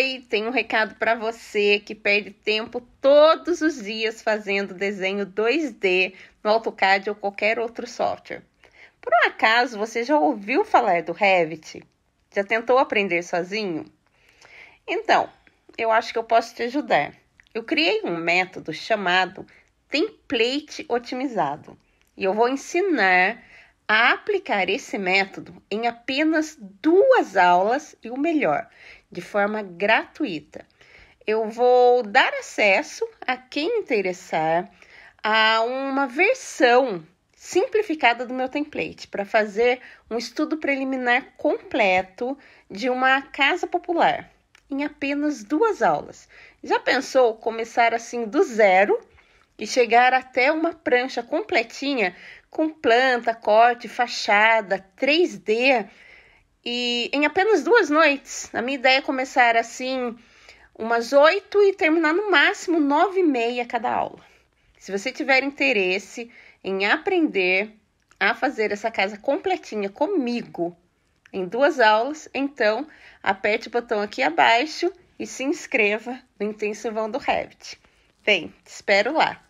Oi, tem um recado para você que perde tempo todos os dias fazendo desenho 2D no AutoCAD ou qualquer outro software. Por um acaso você já ouviu falar do Revit? Já tentou aprender sozinho? Então, eu acho que eu posso te ajudar. Eu criei um método chamado template otimizado e eu vou ensinar a aplicar esse método em apenas duas aulas e o melhor, de forma gratuita. Eu vou dar acesso a quem interessar a uma versão simplificada do meu template para fazer um estudo preliminar completo de uma casa popular em apenas duas aulas. Já pensou começar assim do zero e chegar até uma prancha completinha com planta, corte, fachada, 3D e em apenas duas noites. A minha ideia é começar assim umas oito e terminar no máximo nove e meia cada aula. Se você tiver interesse em aprender a fazer essa casa completinha comigo em duas aulas, então aperte o botão aqui abaixo e se inscreva no Intensivão do Revit. Bem, te espero lá!